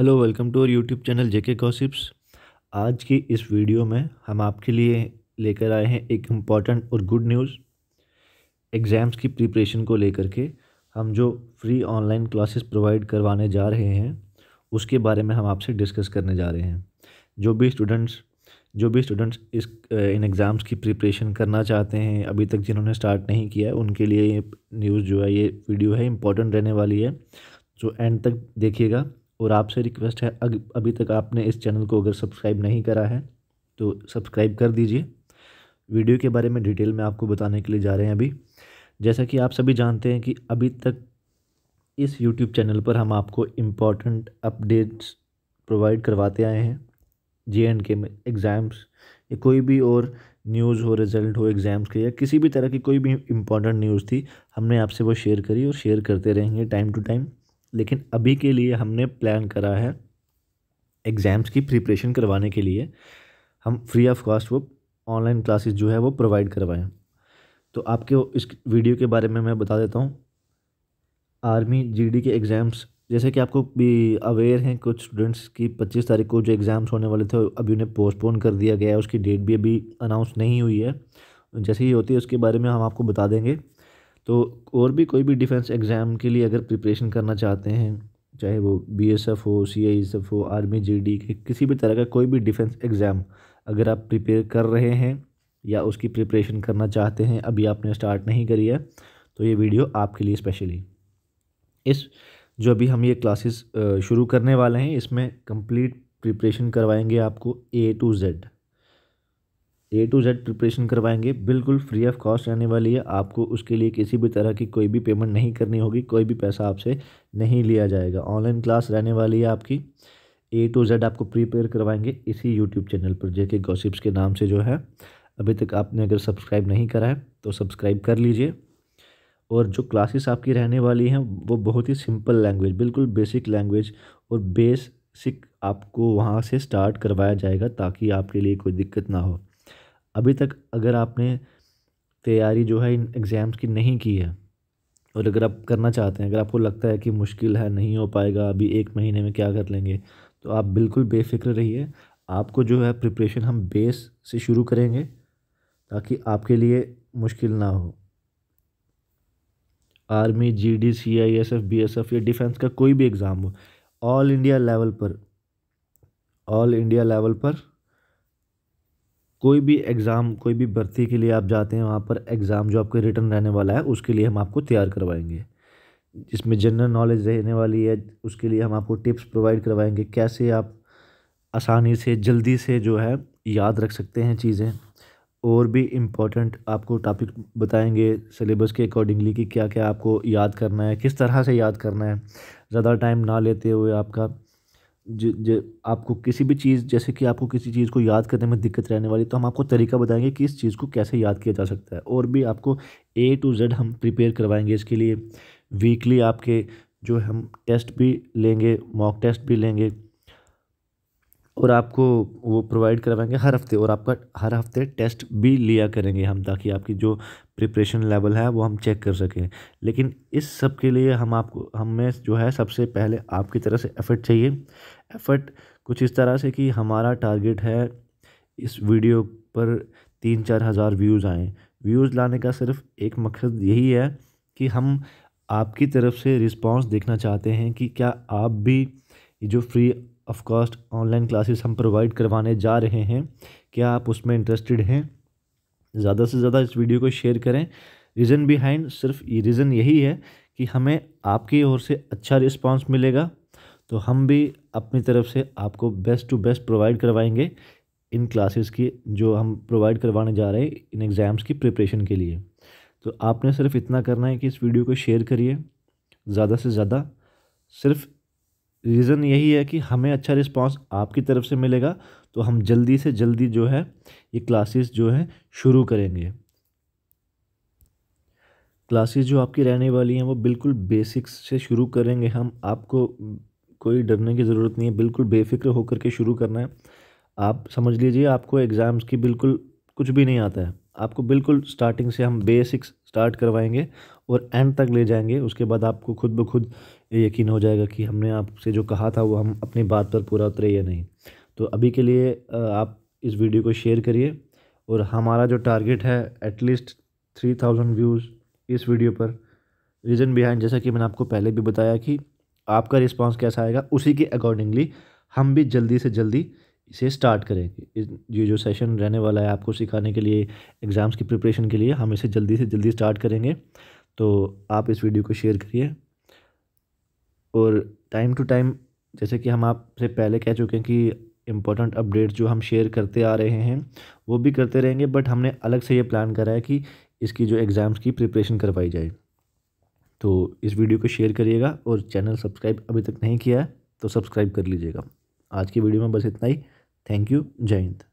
hello welcome to our YouTube channel JK कॉसिप्स आज की इस वीडियो में हम आपके लिए लेकर आए हैं एक इम्पॉर्टेंट और गुड न्यूज़ एग्ज़ाम्स की प्रिपरेशन को लेकर के हम जो फ्री ऑनलाइन क्लासेस प्रोवाइड करवाने जा रहे हैं उसके बारे में हम आपसे डिस्कस करने जा रहे हैं जो भी स्टूडेंट्स जो भी स्टूडेंट्स इस इन एग्ज़ाम्स की प्रिपरेशन करना चाहते हैं अभी तक जिन्होंने स्टार्ट नहीं किया है उनके लिए ये न्यूज़ जो है ये वीडियो है इम्पॉर्टेंट रहने वाली है जो एंड तक देखिएगा और आपसे रिक्वेस्ट है अग, अभी तक आपने इस चैनल को अगर सब्सक्राइब नहीं करा है तो सब्सक्राइब कर दीजिए वीडियो के बारे में डिटेल में आपको बताने के लिए जा रहे हैं अभी जैसा कि आप सभी जानते हैं कि अभी तक इस YouTube चैनल पर हम आपको इम्पॉर्टेंट अपडेट्स प्रोवाइड करवाते आए हैं जे एंड के में एग्ज़ाम्स या कोई भी और न्यूज़ हो रिज़ल्ट हो एग्ज़ाम्स के या किसी भी तरह की कोई भी इम्पॉर्टेंट न्यूज़ थी हमने आपसे वो शेयर करी और शेयर करते रहेंगे टाइम टू टाइम लेकिन अभी के लिए हमने प्लान करा है एग्ज़ाम्स की प्रिपरेशन करवाने के लिए हम फ्री ऑफ कॉस्ट वो ऑनलाइन क्लासेस जो है वो प्रोवाइड करवाएं तो आपके इस वीडियो के बारे में मैं बता देता हूँ आर्मी जीडी के एग्ज़ाम्स जैसे कि आपको भी अवेयर हैं कुछ स्टूडेंट्स की पच्चीस तारीख को जो एग्ज़ाम्स होने वाले थे अभी उन्हें पोस्टपोन कर दिया गया है उसकी डेट भी अभी अनाउंस नहीं हुई है जैसे ही होती है उसके बारे में हम आपको बता देंगे तो और भी कोई भी डिफेंस एग्ज़ाम के लिए अगर प्रिपरेशन करना चाहते हैं चाहे वो बी एस एफ हो सी आई एस एफ हो आर्मी जे डी के किसी भी तरह का कोई भी डिफेंस एग्ज़ाम अगर आप प्रिपेयर कर रहे हैं या उसकी प्रिपरेशन करना चाहते हैं अभी आपने स्टार्ट नहीं करी है तो ये वीडियो आपके लिए स्पेशली इस जो अभी हम ये क्लासेस शुरू करने वाले हैं इसमें कंप्लीट प्रिपरेशन करवाएंगे आपको A to Z A to Z preparation करवाएंगे बिल्कुल फ्री ऑफ कॉस्ट रहने वाली है आपको उसके लिए किसी भी तरह की कोई भी पेमेंट नहीं करनी होगी कोई भी पैसा आपसे नहीं लिया जाएगा ऑनलाइन क्लास रहने वाली है आपकी ए टू जेड आपको प्रिपेयर करवाएंगे इसी यूट्यूब चैनल पर जेके गॉसिप्स के नाम से जो है अभी तक आपने अगर सब्सक्राइब नहीं करा है तो सब्सक्राइब कर लीजिए और जो क्लासेस आपकी रहने वाली हैं वो बहुत ही सिंपल लैंग्वेज बिल्कुल बेसिक लैंग्वेज और बेसिक आपको वहाँ से स्टार्ट करवाया जाएगा ताकि आपके लिए कोई दिक्कत ना हो अभी तक अगर आपने तैयारी जो है इन एग्ज़ाम्स की नहीं की है और अगर आप करना चाहते हैं अगर आपको लगता है कि मुश्किल है नहीं हो पाएगा अभी एक महीने में क्या कर लेंगे तो आप बिल्कुल बेफिक्र रहिए आपको जो है प्रिपरेशन हम बेस से शुरू करेंगे ताकि आपके लिए मुश्किल ना हो army G D C I S F B S F या डिफेंस का कोई भी एग्ज़ाम हो ऑल इंडिया लेवल पर ऑल इंडिया लेवल पर कोई भी एग्ज़ाम कोई भी भर्ती के लिए आप जाते हैं वहाँ पर एग्ज़ाम जो आपके रिटर्न रहने वाला है उसके लिए हम आपको तैयार करवाएंगे जिसमें जनरल नॉलेज रहने वाली है उसके लिए हम आपको टिप्स प्रोवाइड करवाएंगे कैसे आप आसानी से जल्दी से जो है याद रख सकते हैं चीज़ें और भी इम्पोर्टेंट आपको टॉपिक बताएंगे सिलेबस के अकॉर्डिंगली कि क्या क्या आपको याद करना है किस तरह से याद करना है ज़्यादा टाइम ना लेते हुए आपका ज, ज, आपको किसी भी चीज़ जैसे कि आपको किसी चीज़ को याद करने में दिक्कत रहने वाली तो हम आपको तरीका बताएंगे कि इस चीज़ को कैसे याद किया जा सकता है और भी आपको ए टू जेड हम प्रिपेयर करवाएंगे इसके लिए वीकली आपके जो हम टेस्ट भी लेंगे मॉक टेस्ट भी लेंगे और आपको वो प्रोवाइड करवाएंगे हर हफ्ते और आपका हर हफ्ते टेस्ट भी लिया करेंगे हम ताकि आपकी जो प्रिपरेशन लेवल है वो हम चेक कर सकें लेकिन इस सब के लिए हम आपको हमें जो है सबसे पहले आपकी तरह से एफ़र्ट चाहिए एफ़र्ट कुछ इस तरह से कि हमारा टारगेट है इस वीडियो पर तीन चार हज़ार व्यूज़ आएँ व्यूज़ लाने का सिर्फ एक मकसद यही है कि हम आपकी तरफ से रिस्पांस देखना चाहते हैं कि क्या आप भी जो free of cost online classes हम प्रोवाइड करवाने जा रहे हैं क्या आप उसमें इंटरेस्टेड हैं ज़्यादा से ज़्यादा इस वीडियो को शेयर करें रीज़न बिहाइंड सिर्फ ये रीज़न यही है कि हमें आपकी ओर से अच्छा रिस्पांस मिलेगा तो हम भी अपनी तरफ से आपको बेस्ट टू बेस्ट प्रोवाइड करवाएंगे इन क्लासेस की जो हम प्रोवाइड करवाने जा रहे हैं इन एग्ज़ाम्स की प्रिपरेशन के लिए तो आपने सिर्फ इतना करना है कि इस वीडियो को शेयर करिए ज़्यादा से ज़्यादा सिर्फ रीज़न यही है कि हमें अच्छा रिस्पांस आपकी तरफ से मिलेगा तो हम जल्दी से जल्दी जो है ये क्लासेस जो है शुरू करेंगे क्लासेस जो आपकी रहने वाली हैं वो बिल्कुल बेसिक्स से शुरू करेंगे हम आपको कोई डरने की ज़रूरत नहीं है बिल्कुल बेफिक्र होकर के शुरू करना है आप समझ लीजिए आपको एग्ज़ाम्स की बिल्कुल कुछ भी नहीं आता है आपको बिल्कुल स्टार्टिंग से हम बेसिक्स स्टार्ट करवाएंगे और एंड तक ले जाएंगे उसके बाद आपको खुद ब खुद यकीन हो जाएगा कि हमने आपसे जो कहा था वो हम अपनी बात पर पूरा उतरे या नहीं तो अभी के लिए आप इस वीडियो को शेयर करिए और हमारा जो टारगेट है एटलीस्ट थ्री थाउजेंड व्यूज़ इस वीडियो पर रीज़न बिहाइंड जैसा कि मैंने आपको पहले भी बताया कि आपका रिस्पांस कैसा आएगा उसी के अकॉर्डिंगली हम भी जल्दी से जल्दी इसे स्टार्ट करें ये जो सेशन रहने वाला है आपको सिखाने के लिए एग्ज़ाम्स की प्रिपरेशन के लिए हम इसे जल्दी से जल्दी स्टार्ट करेंगे तो आप इस वीडियो को शेयर करिए और टाइम टू टाइम जैसे कि हम आपसे पहले कह चुके हैं कि इम्पोर्टेंट अपडेट्स जो हम शेयर करते आ रहे हैं वो भी करते रहेंगे बट हमने अलग से ये प्लान करा है कि इसकी जो एग्ज़ाम्स की प्रिपरेशन करवाई जाए तो इस वीडियो को शेयर करिएगा और चैनल सब्सक्राइब अभी तक नहीं किया है तो सब्सक्राइब कर लीजिएगा आज की वीडियो में बस इतना ही थैंक यू जय हिंद